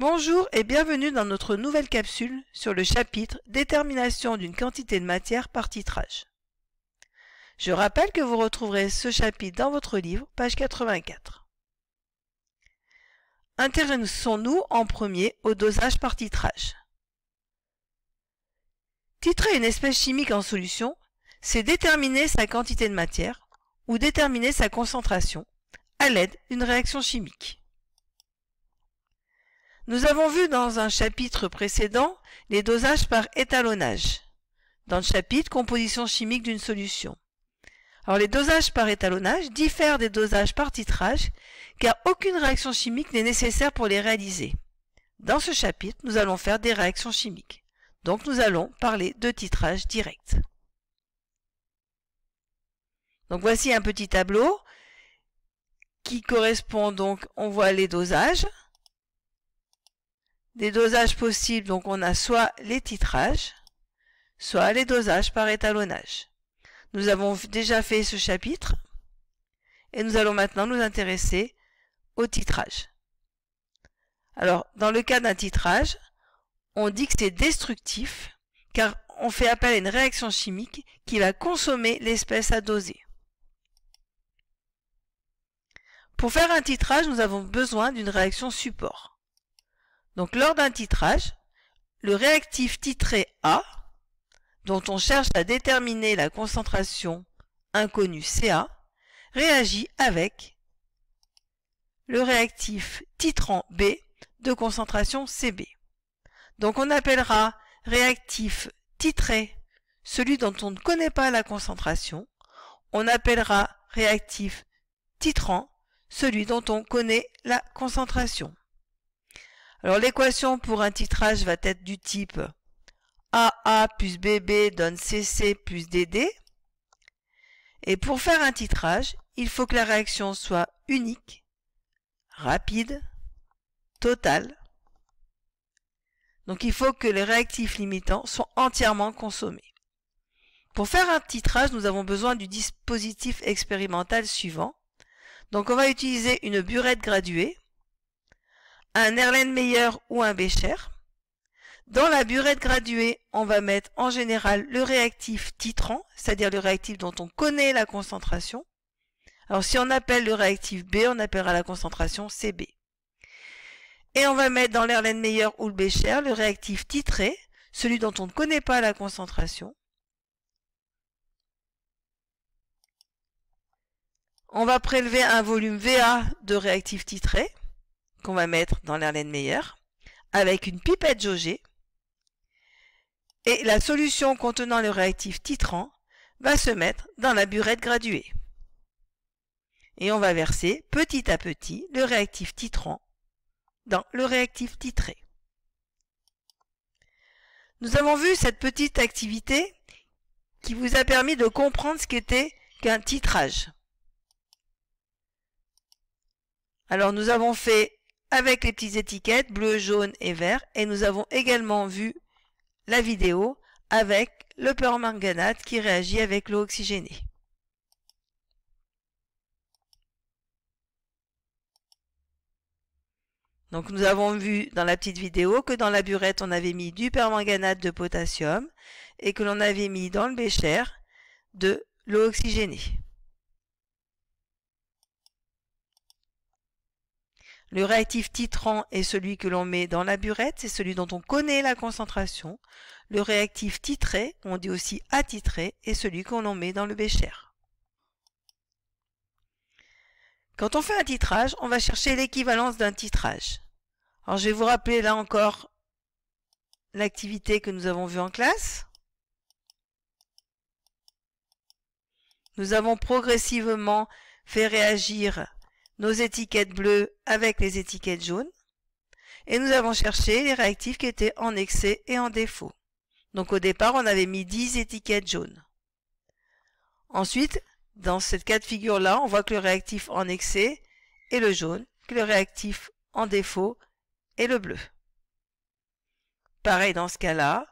Bonjour et bienvenue dans notre nouvelle capsule sur le chapitre Détermination d'une quantité de matière par titrage. Je rappelle que vous retrouverez ce chapitre dans votre livre, page 84. Intéressons-nous en premier au dosage par titrage. Titrer une espèce chimique en solution, c'est déterminer sa quantité de matière ou déterminer sa concentration à l'aide d'une réaction chimique. Nous avons vu dans un chapitre précédent les dosages par étalonnage, dans le chapitre composition chimique d'une solution. Alors les dosages par étalonnage diffèrent des dosages par titrage car aucune réaction chimique n'est nécessaire pour les réaliser. Dans ce chapitre, nous allons faire des réactions chimiques. Donc nous allons parler de titrage direct. Donc voici un petit tableau qui correspond donc, on voit les dosages, des dosages possibles, donc on a soit les titrages, soit les dosages par étalonnage. Nous avons déjà fait ce chapitre et nous allons maintenant nous intéresser au titrage. Alors, dans le cas d'un titrage, on dit que c'est destructif car on fait appel à une réaction chimique qui va consommer l'espèce à doser. Pour faire un titrage, nous avons besoin d'une réaction support. Donc lors d'un titrage, le réactif titré A, dont on cherche à déterminer la concentration inconnue CA, réagit avec le réactif titrant B de concentration CB. Donc on appellera réactif titré celui dont on ne connaît pas la concentration, on appellera réactif titrant celui dont on connaît la concentration. Alors l'équation pour un titrage va être du type AA plus BB donne CC plus DD. Et pour faire un titrage, il faut que la réaction soit unique, rapide, totale. Donc il faut que les réactifs limitants soient entièrement consommés. Pour faire un titrage, nous avons besoin du dispositif expérimental suivant. Donc on va utiliser une burette graduée un Erlenmeyer ou un bécher. Dans la burette graduée, on va mettre en général le réactif titrant, c'est-à-dire le réactif dont on connaît la concentration. Alors si on appelle le réactif B, on appellera la concentration CB. Et on va mettre dans l'Erlenmeyer ou le bécher le réactif titré, celui dont on ne connaît pas la concentration. On va prélever un volume VA de réactif titré qu'on va mettre dans l'herlène meilleure avec une pipette jaugée et la solution contenant le réactif titrant va se mettre dans la burette graduée. Et on va verser petit à petit le réactif titrant dans le réactif titré. Nous avons vu cette petite activité qui vous a permis de comprendre ce qu'était qu'un titrage. Alors nous avons fait avec les petites étiquettes bleu, jaune et vert. Et nous avons également vu la vidéo avec le permanganate qui réagit avec l'eau oxygénée. Donc nous avons vu dans la petite vidéo que dans la burette on avait mis du permanganate de potassium et que l'on avait mis dans le bécher de l'eau oxygénée. Le réactif titrant est celui que l'on met dans la burette, c'est celui dont on connaît la concentration. Le réactif titré, on dit aussi attitré, est celui qu'on met dans le bécher. Quand on fait un titrage, on va chercher l'équivalence d'un titrage. Alors je vais vous rappeler là encore l'activité que nous avons vue en classe. Nous avons progressivement fait réagir nos étiquettes bleues avec les étiquettes jaunes. Et nous avons cherché les réactifs qui étaient en excès et en défaut. Donc au départ, on avait mis 10 étiquettes jaunes. Ensuite, dans cette cas de figure-là, on voit que le réactif en excès est le jaune, que le réactif en défaut est le bleu. Pareil dans ce cas-là.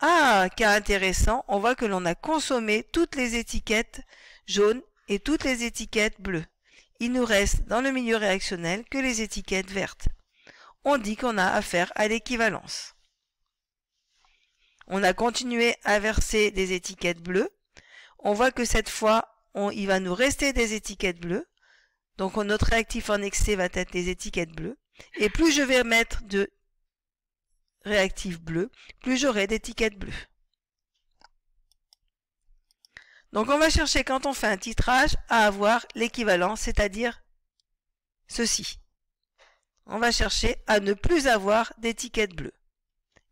Ah, cas intéressant, on voit que l'on a consommé toutes les étiquettes jaunes et toutes les étiquettes bleues. Il nous reste dans le milieu réactionnel que les étiquettes vertes. On dit qu'on a affaire à l'équivalence. On a continué à verser des étiquettes bleues. On voit que cette fois, on, il va nous rester des étiquettes bleues. Donc notre réactif en excès va être des étiquettes bleues. Et plus je vais mettre de réactifs bleus, plus j'aurai d'étiquettes bleues. Donc on va chercher quand on fait un titrage à avoir l'équivalent, c'est-à-dire ceci. On va chercher à ne plus avoir d'étiquette bleue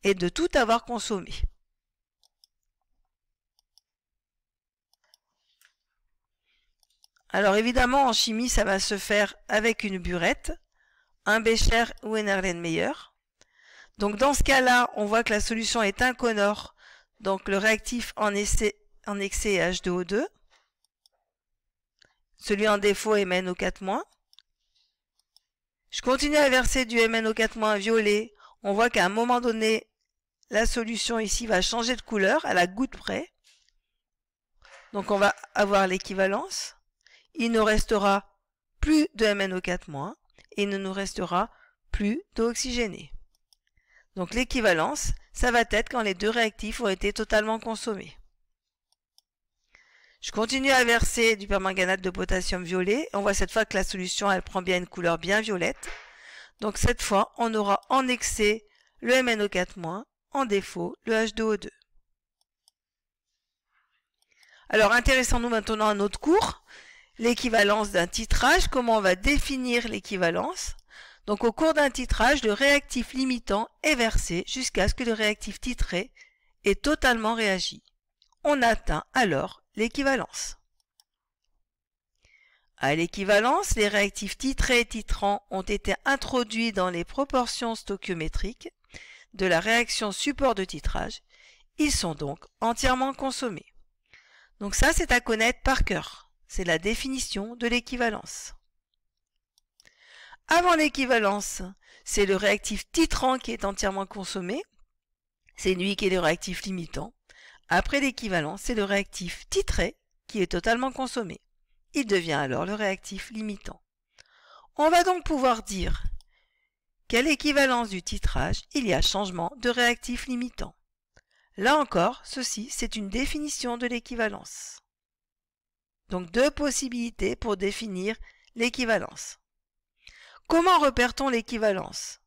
et de tout avoir consommé. Alors évidemment, en chimie, ça va se faire avec une burette, un bécher ou un Erlenmeyer. Donc dans ce cas-là, on voit que la solution est inconore, donc le réactif en essai en excès H2O2. Celui en défaut MnO4-. Je continue à verser du MnO4- violet. On voit qu'à un moment donné, la solution ici va changer de couleur à la goutte près. Donc on va avoir l'équivalence. Il ne restera plus de MnO4- et il ne nous restera plus d'eau oxygénée. Donc l'équivalence, ça va être quand les deux réactifs ont été totalement consommés. Je continue à verser du permanganate de potassium violet. On voit cette fois que la solution, elle prend bien une couleur bien violette. Donc cette fois, on aura en excès le MnO4-, en défaut le H2O2. Alors intéressons-nous maintenant à notre cours, l'équivalence d'un titrage, comment on va définir l'équivalence. Donc au cours d'un titrage, le réactif limitant est versé jusqu'à ce que le réactif titré ait totalement réagi. On atteint alors l'équivalence. À l'équivalence, les réactifs titrés et titrants ont été introduits dans les proportions stoichiométriques de la réaction support de titrage. Ils sont donc entièrement consommés. Donc ça, c'est à connaître par cœur. C'est la définition de l'équivalence. Avant l'équivalence, c'est le réactif titrant qui est entièrement consommé. C'est lui qui est le réactif limitant. Après l'équivalent, c'est le réactif titré qui est totalement consommé. Il devient alors le réactif limitant. On va donc pouvoir dire qu'à l'équivalence du titrage, il y a changement de réactif limitant. Là encore, ceci, c'est une définition de l'équivalence. Donc deux possibilités pour définir l'équivalence. Comment repère-t-on l'équivalence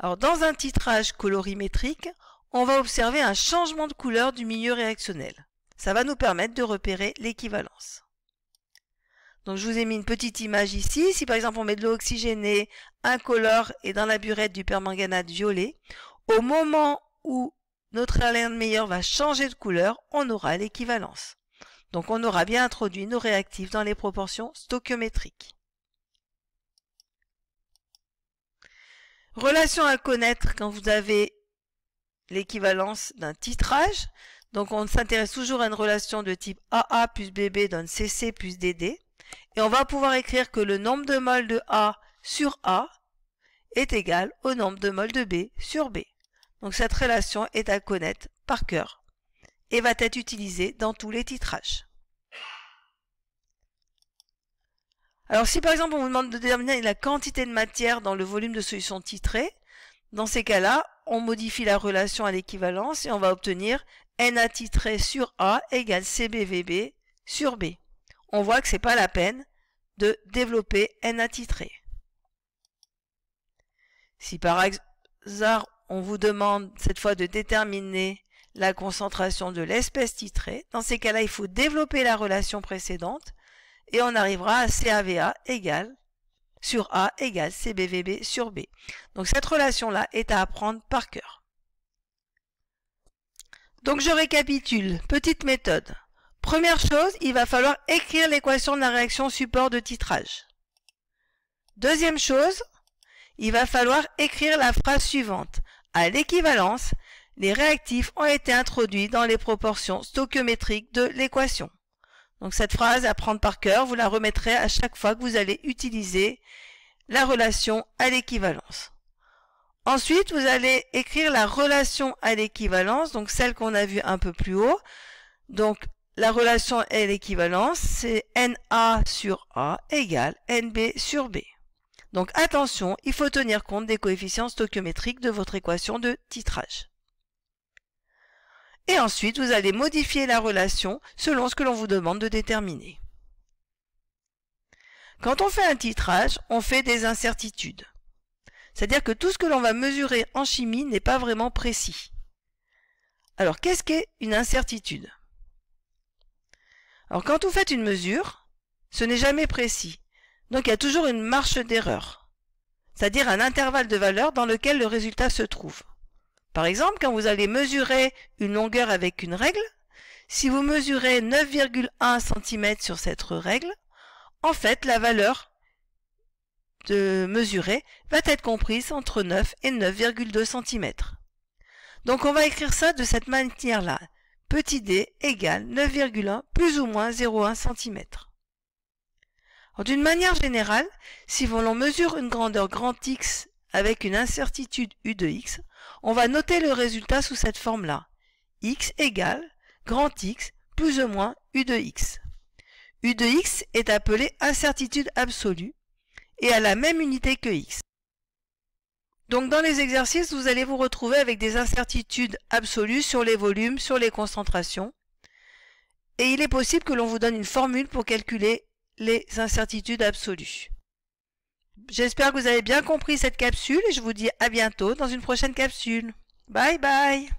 Alors dans un titrage colorimétrique, on va observer un changement de couleur du milieu réactionnel. Ça va nous permettre de repérer l'équivalence. Donc je vous ai mis une petite image ici. Si par exemple on met de l'eau oxygénée, incolore et dans la burette du permanganate violet, au moment où notre de meilleur va changer de couleur, on aura l'équivalence. Donc on aura bien introduit nos réactifs dans les proportions stoichiométriques. Relation à connaître quand vous avez l'équivalence d'un titrage. Donc on s'intéresse toujours à une relation de type AA plus BB donne CC plus DD. Et on va pouvoir écrire que le nombre de moles de A sur A est égal au nombre de moles de B sur B. Donc cette relation est à connaître par cœur et va être utilisée dans tous les titrages. Alors si par exemple on vous demande de déterminer la quantité de matière dans le volume de solution titrée, dans ces cas-là, on modifie la relation à l'équivalence et on va obtenir n attitré sur A égale CBVB sur B. On voit que ce n'est pas la peine de développer n titré. Si par hasard on vous demande cette fois de déterminer la concentration de l'espèce titrée, dans ces cas-là il faut développer la relation précédente et on arrivera à CAVA égale sur A égale CBVB sur B. Donc cette relation-là est à apprendre par cœur. Donc je récapitule. Petite méthode. Première chose, il va falloir écrire l'équation de la réaction support de titrage. Deuxième chose, il va falloir écrire la phrase suivante. À l'équivalence, les réactifs ont été introduits dans les proportions stoichiométriques de l'équation. Donc cette phrase à prendre par cœur, vous la remettrez à chaque fois que vous allez utiliser la relation à l'équivalence. Ensuite, vous allez écrire la relation à l'équivalence, donc celle qu'on a vue un peu plus haut. Donc la relation à l'équivalence, c'est NA sur A égale NB sur B. Donc attention, il faut tenir compte des coefficients stoichiométriques de votre équation de titrage et ensuite vous allez modifier la relation selon ce que l'on vous demande de déterminer. Quand on fait un titrage, on fait des incertitudes. C'est-à-dire que tout ce que l'on va mesurer en chimie n'est pas vraiment précis. Alors qu'est-ce qu'est une incertitude Alors quand vous faites une mesure, ce n'est jamais précis. Donc il y a toujours une marche d'erreur, c'est-à-dire un intervalle de valeur dans lequel le résultat se trouve. Par exemple, quand vous allez mesurer une longueur avec une règle, si vous mesurez 9,1 cm sur cette règle, en fait, la valeur de mesurer va être comprise entre 9 et 9,2 cm. Donc on va écrire ça de cette manière-là. Petit d égale 9,1 plus ou moins 0,1 cm. D'une manière générale, si l'on mesure une grandeur grand X avec une incertitude U de x, on va noter le résultat sous cette forme-là. x égale grand X plus ou moins U de x. U de x est appelé incertitude absolue et a la même unité que x. Donc dans les exercices, vous allez vous retrouver avec des incertitudes absolues sur les volumes, sur les concentrations. Et il est possible que l'on vous donne une formule pour calculer les incertitudes absolues. J'espère que vous avez bien compris cette capsule et je vous dis à bientôt dans une prochaine capsule. Bye bye